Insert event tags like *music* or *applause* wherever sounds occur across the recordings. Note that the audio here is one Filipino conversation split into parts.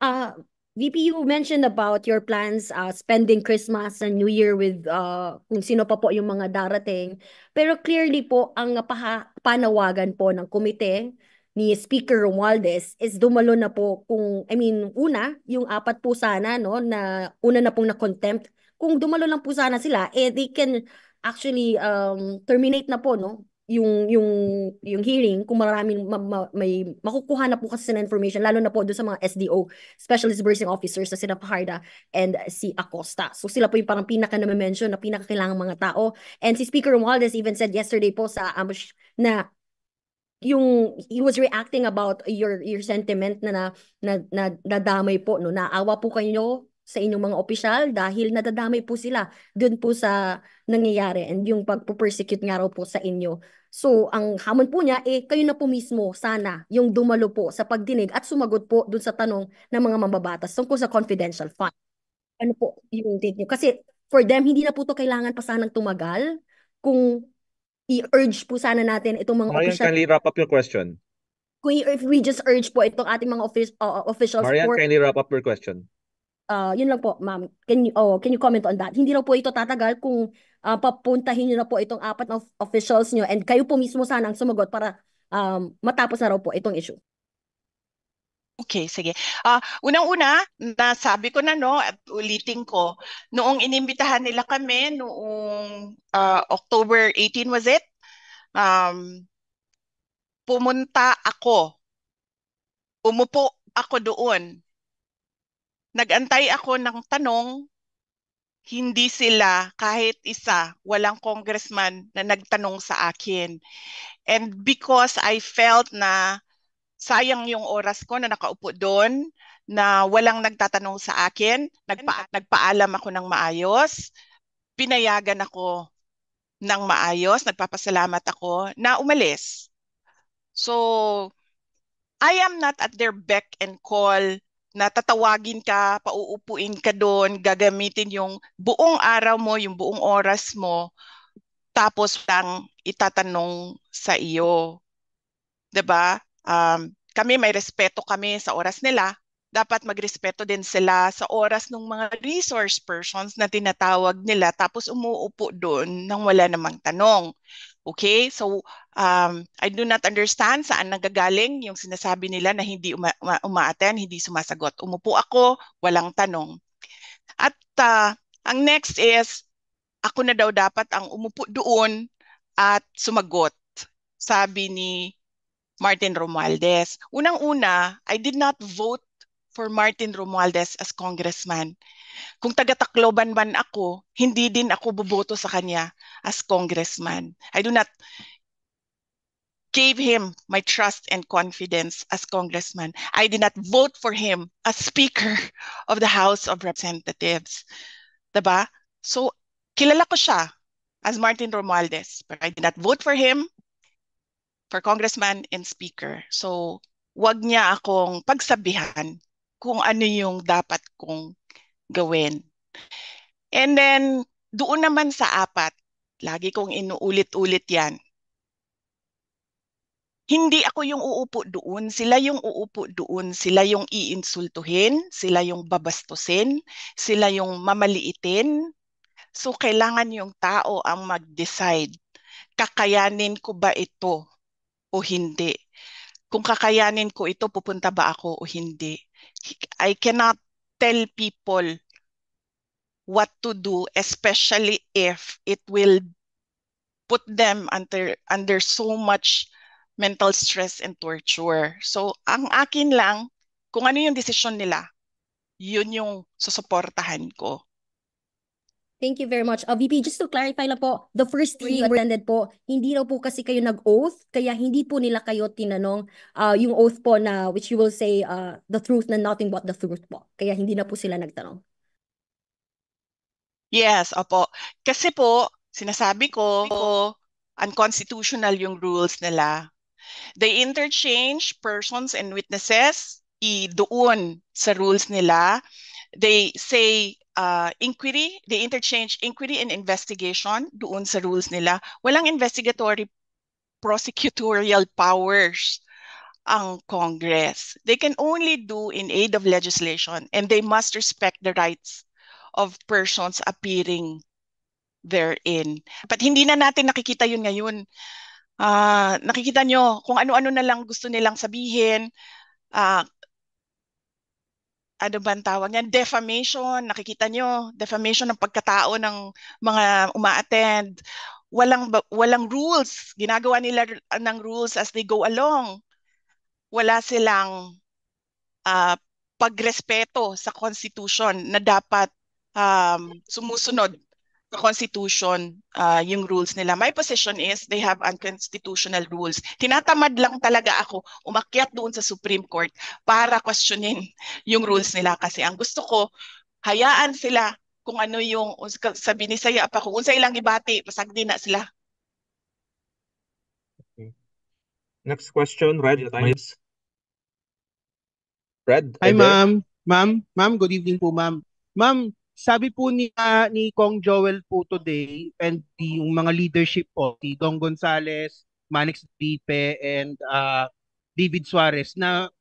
Uh, VP, you mentioned about your plans uh, spending Christmas and New Year with uh, kung sino pa po yung mga darating. Pero clearly po, ang panawagan po ng komite ni Speaker Romualdez is dumalo na po kung, I mean, una, yung apat po sana, no, na una na pong na-contempt. Kung dumalo lang po sana sila, eh they can actually um, terminate na po, no? yung yung yung hearing kung maraming ma, ma, may makukuha na po kasi na information lalo na po doon sa mga SDO specialist nursing officers na sina Paharda and si Acosta. So sila po yung parang pinaka na mention na pinakakailangan mga tao. And si Speaker Romualdez even said yesterday po sa ambush na yung he was reacting about your your sentiment na na, na, na nadamay po no naawa po kayo sa inyong mga opisyal dahil nadadamay po sila dun po sa nangyayari and yung pagpo-persecute nga raw po sa inyo. So, ang hamon po niya, eh, kayo na po mismo sana yung dumalo po sa pagdinig at sumagot po dun sa tanong ng mga mambabatas tungkol sa confidential fund. Ano po yung date nyo? Kasi for them, hindi na po to kailangan pa sanang tumagal kung i-urge po sana natin itong mga Marian, official. Marian, kindly wrap up your question. Kung if we just urge po itong ating mga office, uh, officials. Marian, for... kindly wrap up your question. Uh, yun lang po, ma'am. Can you, oh, can you comment on that? Hindi raw po ito tatagal kung uh, papuntahin niyo na po itong apat na officials niyo and kayo po mismo sana ang sumagot para um, matapos na raw po itong issue. Okay, sige. Uh, Unang-una, nasabi ko na no, at ulitin ko, noong inimbitahan nila kami, noong uh, October 18 was it? Um, pumunta ako. Umupo ako doon Nagantay ako ng tanong, hindi sila kahit isa, walang congressman na nagtanong sa akin. And because I felt na sayang yung oras ko na nakaupo doon, na walang nagtatanong sa akin, nagpa- nagpaalam ako ng maayos, pinayagan ako ng maayos, nagpapasalamat ako na umalis. So, I am not at their beck and call natatawagin ka, pauupuin ka doon, gagamitin yung buong araw mo, yung buong oras mo, tapos lang itatanong sa iyo. 'Di ba? Um, kami may respeto kami sa oras nila. Dapat magrespeto din sila sa oras ng mga resource persons na tinatawag nila tapos umuupo doon nang wala namang tanong. Okay? So, um, I do not understand saan nagagaling yung sinasabi nila na hindi uma- uma- umaaten, hindi sumasagot. Umupo ako, walang tanong. At uh, ang next is, ako na daw dapat ang umupo doon at sumagot, sabi ni Martin Romualdez. Unang-una, I did not vote for Martin Romualdez as congressman. Kung taga-Tacloban man ako, hindi din ako boboto sa kanya as congressman. I do not gave him my trust and confidence as congressman. I did not vote for him as Speaker of the House of Representatives. Diba? So, kilala ko siya as Martin Romualdez, but I did not vote for him for congressman and speaker. So, wag niya akong pagsabihan kung ano yung dapat kong gawin. And then, doon naman sa apat, lagi kong inuulit-ulit yan. Hindi ako yung uupo doon, sila yung uupo doon, sila yung iinsultuhin, sila yung babastusin, sila yung mamaliitin. So kailangan yung tao ang mag-decide, kakayanin ko ba ito o hindi? Kung kakayanin ko ito, pupunta ba ako o hindi? I cannot tell people what to do, especially if it will put them under under so much mental stress and torture. So, ang akin lang, kung ano yung decision nila, yun yung susuportahan ko. Thank you very much. Uh, VP, just to clarify lang po, the first three you attended po, hindi daw po kasi kayo nag-oath, kaya hindi po nila kayo tinanong uh, yung oath po na which you will say uh, the truth and nothing but the truth po. Kaya hindi na po sila nagtanong. Yes, opo. Kasi po, sinasabi ko, po, unconstitutional yung rules nila. They interchange persons and witnesses i doon sa rules nila They say uh, inquiry, they interchange inquiry and investigation doon sa rules nila. Walang investigatory prosecutorial powers ang Congress. They can only do in aid of legislation and they must respect the rights of persons appearing therein. But hindi na natin nakikita yun ngayon. Uh, nakikita nyo kung ano-ano na lang gusto nilang sabihin. Uh, ano ba ang tawag niyan? Defamation. Nakikita nyo, defamation ng pagkatao ng mga umaattend. Walang, walang rules. Ginagawa nila ng rules as they go along. Wala silang uh, pagrespeto sa constitution na dapat um, sumusunod the Constitution, uh, yung rules nila. My position is they have unconstitutional rules. Tinatamad lang talaga ako umakyat doon sa Supreme Court para questionin yung rules nila kasi ang gusto ko, hayaan sila kung ano yung sabi ni Saya pa kung sa ilang ibati, pasag na sila. Next question, Red Times. Red. Hi, eh? ma'am. Ma'am, ma'am, good evening po, ma'am. Ma'am, sabi po ni, uh, ni Kong Joel po today and yung mga leadership po, si Dong Gonzales, Manix Dipe, and uh, David Suarez na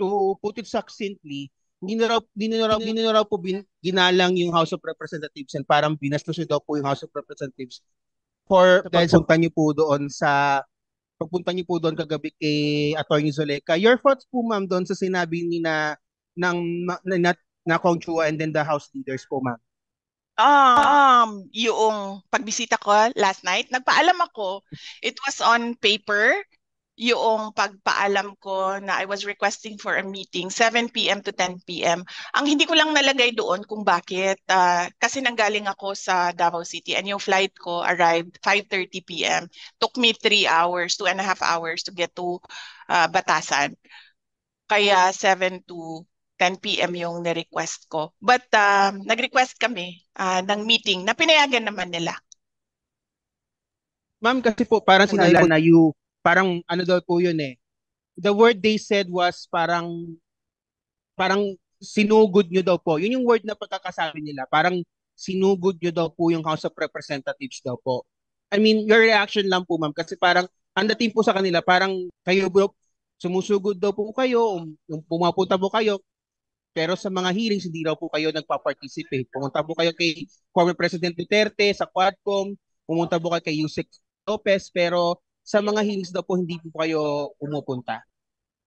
to put it succinctly, hindi na raw, hindi na raw, po bin, ginalang yung House of Representatives and parang binastos ito po yung House of Representatives for Tapos, dahil suntan niyo po doon sa pagpunta niyo po doon kagabi kay Atty. Zoleka. Your thoughts po ma'am doon sa sinabi ni na ng na, na, na Kong Chua and then the house leaders po, ma'am? Ah, um, yung pagbisita ko last night, nagpaalam ako. It was on paper yung pagpaalam ko na I was requesting for a meeting 7 p.m. to 10 p.m. Ang hindi ko lang nalagay doon kung bakit uh, kasi nanggaling ako sa Davao City and yung flight ko arrived 5:30 p.m. Took me 3 hours, 2 and a half hours to get to uh, Batasan. Kaya 7 to 10 p.m. yung ni-request ko. But uh, nag-request kami uh, ng meeting na pinayagan naman nila. Ma'am, kasi po parang sinabi na you, parang ano daw po yun eh. The word they said was parang, parang sinugod nyo daw po. Yun yung word na pagkakasabi nila. Parang sinugod nyo daw po yung House of Representatives daw po. I mean, your reaction lang po ma'am kasi parang ang dating po sa kanila parang kayo bro, sumusugod daw po kayo, um, yung pumapunta po kayo, pero sa mga hearings, hindi raw po kayo nagpa-participate. Pumunta po kayo kay former President Duterte sa Quadcom, pumunta po kayo kay Yusek Lopez, pero sa mga hearings daw po, hindi po kayo umupunta.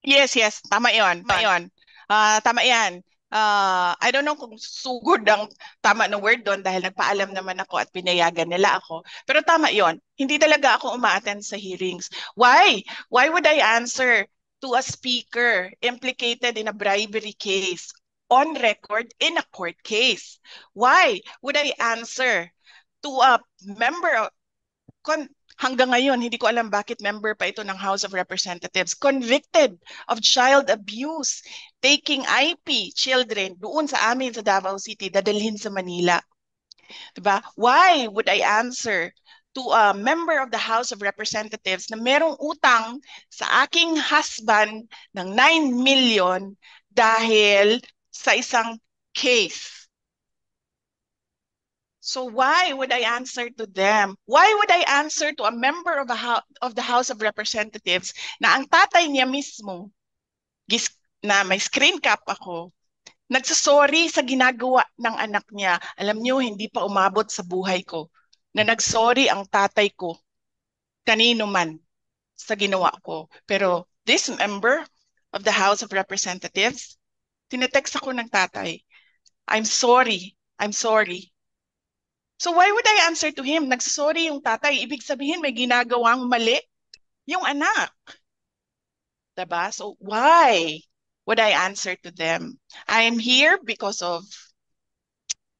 Yes, yes. Tama yun. Tama yun. Uh, tama yan. Uh, I don't know kung sugod ang tama ng word doon dahil nagpaalam naman ako at pinayagan nila ako. Pero tama yon. Hindi talaga ako umaattend sa hearings. Why? Why would I answer to a speaker implicated in a bribery case on record in a court case? Why would I answer to a member of, con, hanggang ngayon hindi ko alam bakit member pa ito ng House of Representatives convicted of child abuse taking IP children doon sa amin sa Davao City dadalhin sa Manila. Diba? Why would I answer to a member of the House of Representatives na merong utang sa aking husband ng 9 million dahil sa isang case. So why would I answer to them? Why would I answer to a member of, a of the House of Representatives na ang tatay niya mismo, na may screen cap ako, nagsasorry sa ginagawa ng anak niya. Alam niyo, hindi pa umabot sa buhay ko na nagsorry ang tatay ko kanino man sa ginawa ko. Pero this member of the House of Representatives, tinetext ako ng tatay, I'm sorry, I'm sorry. So why would I answer to him? Nagsorry yung tatay, ibig sabihin may ginagawang mali yung anak. Diba? So why would I answer to them? I am here because of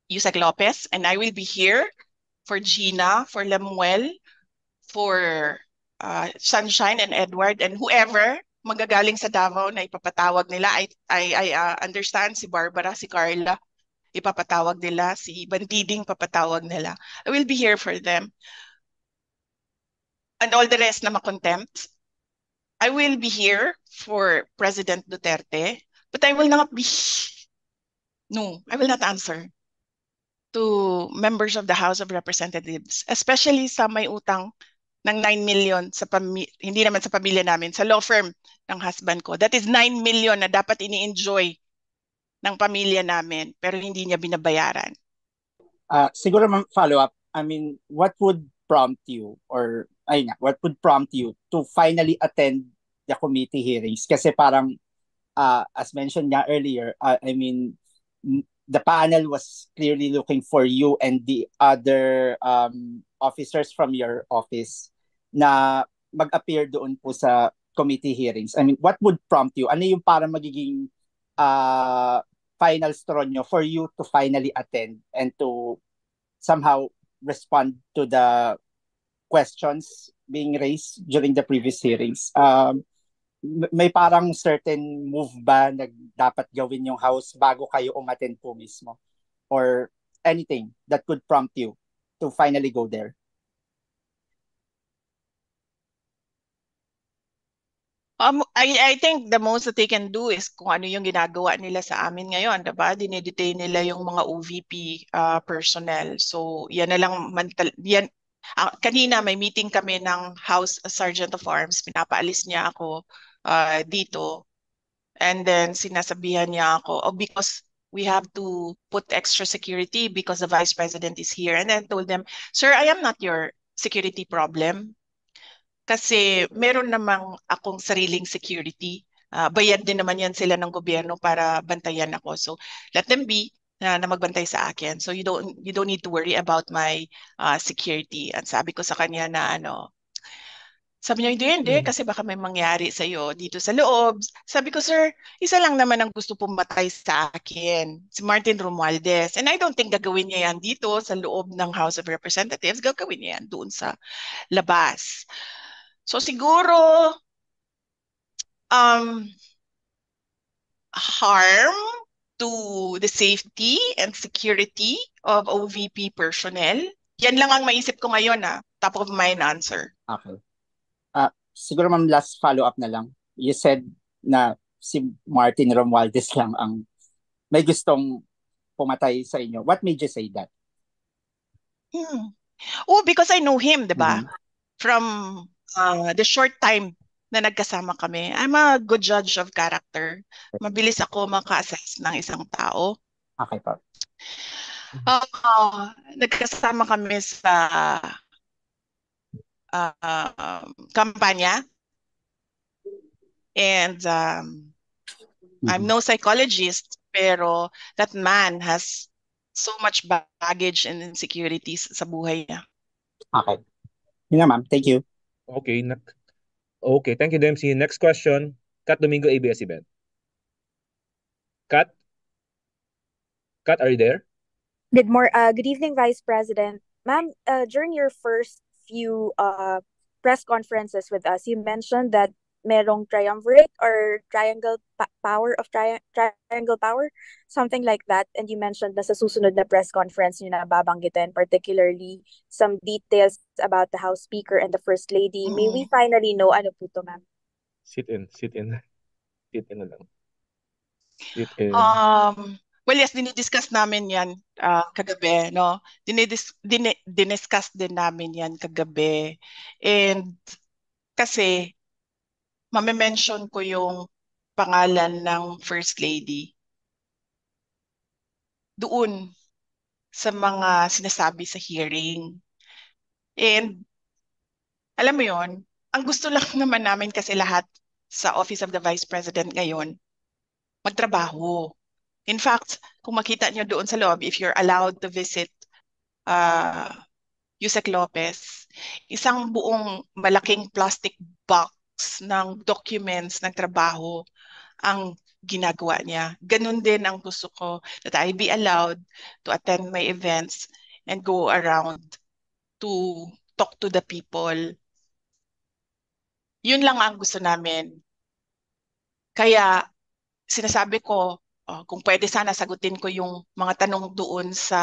Yusak Lopez and I will be here for Gina, for Lemuel, for uh, Sunshine and Edward, and whoever magagaling sa Davao na ipapatawag nila. I, I, I uh, understand si Barbara, si Carla, ipapatawag nila, si Bandiding papatawag nila. I will be here for them. And all the rest na makontempt. I will be here for President Duterte, but I will not be, no, I will not answer to members of the House of Representatives, especially sa may utang ng 9 million sa pami- hindi naman sa pamilya namin, sa law firm ng husband ko. That is 9 million na dapat ini-enjoy ng pamilya namin pero hindi niya binabayaran. Uh, siguro ma- follow up. I mean, what would prompt you or ay nga, what would prompt you to finally attend the committee hearings? Kasi parang uh, as mentioned nga earlier, uh, I mean, the panel was clearly looking for you and the other um, officers from your office na mag-appear doon po sa committee hearings? I mean, what would prompt you? Ano yung para magiging uh, final straw nyo for you to finally attend and to somehow respond to the questions being raised during the previous hearings? Um, may parang certain move ba na dapat gawin yung house bago kayo umattend po mismo? Or anything that could prompt you to finally go there? Um, I, I think the most that they can do is kung ano yung ginagawa nila sa amin ngayon, diba? Dinedetain nila yung mga OVP uh, ah, personnel. So, yan na lang, mental, yan, uh, kanina may meeting kami ng House Sergeant of Arms, pinapaalis niya ako uh, dito. And then sinasabihan niya ako, oh, because we have to put extra security because the vice president is here. And then told them, sir, I am not your security problem. Kasi meron namang akong sariling security. Uh, bayad din naman yan sila ng gobyerno para bantayan ako. So let them be na, na magbantay sa akin. So you don't you don't need to worry about my uh, security. At sabi ko sa kanya na ano, sabi niya, hindi, hindi, mm. kasi baka may mangyari sa iyo dito sa loob. Sabi ko, sir, isa lang naman ang gusto pumatay sa akin, si Martin Romualdez. And I don't think gagawin niya yan dito sa loob ng House of Representatives. Gagawin niya yan doon sa labas. So siguro, um, harm to the safety and security of OVP personnel. Yan lang ang maisip ko ngayon, ah. top of mind answer. Okay siguro ma'am last follow-up na lang. You said na si Martin Romualdez lang ang may gustong pumatay sa inyo. What made you say that? Hmm. Oh, because I know him, 'di ba? hmm From uh, the short time na nagkasama kami. I'm a good judge of character. Mabilis ako maka-assess ng isang tao. Okay pa. uh, nagkasama kami sa uh, And um, mm-hmm. I'm no psychologist, pero that man has so much baggage and insecurities sa buhay niya. Okay. Yeah, ma'am. Thank you. Okay. okay. Thank you, Dempsey. Next question. Kat Domingo, ABS-CBN. Kat? Kat, are you there? Good more. Uh, good evening, Vice President. Ma'am, uh, during your first few uh, press conferences with us, you mentioned that merong triumvirate or triangle pa- power of tri- triangle power, something like that. And you mentioned na sa susunod na press conference nyo na babanggitin, particularly some details about the House Speaker and the First Lady. Mm. May we mm. finally know ano po to, ma'am? Sit in, sit in. Sit in na lang. Sit in. Um, Well, yes, dinidiscuss namin yan uh, kagabi, no? Dinidis, din, diniscuss din namin yan kagabi. And kasi, mamimension ko yung pangalan ng First Lady doon sa mga sinasabi sa hearing. And alam mo yon, ang gusto lang *laughs* naman namin kasi lahat sa Office of the Vice President ngayon, magtrabaho. In fact, kung makita nyo doon sa lobby, if you're allowed to visit uh, Yusek Lopez, isang buong malaking plastic box ng documents ng trabaho ang ginagawa niya. Ganun din ang gusto ko that I be allowed to attend my events and go around to talk to the people. Yun lang ang gusto namin. Kaya sinasabi ko, uh, kung pwede sana sagutin ko yung mga tanong doon sa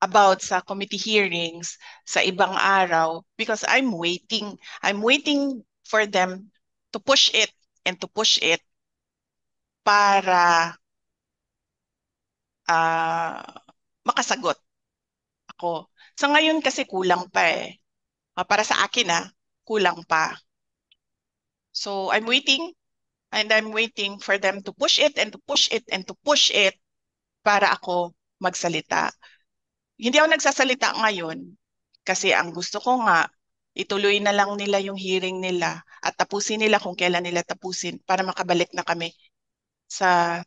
about sa committee hearings sa ibang araw because I'm waiting. I'm waiting for them to push it and to push it para uh, makasagot ako. Sa ngayon kasi kulang pa eh. Uh, para sa akin ah, kulang pa. So I'm waiting And I'm waiting for them to push it and to push it and to push it para ako magsalita. Hindi ako nagsasalita ngayon kasi ang gusto ko nga ituloy na lang nila yung hearing nila at tapusin nila kung kailan nila tapusin para makabalik na kami sa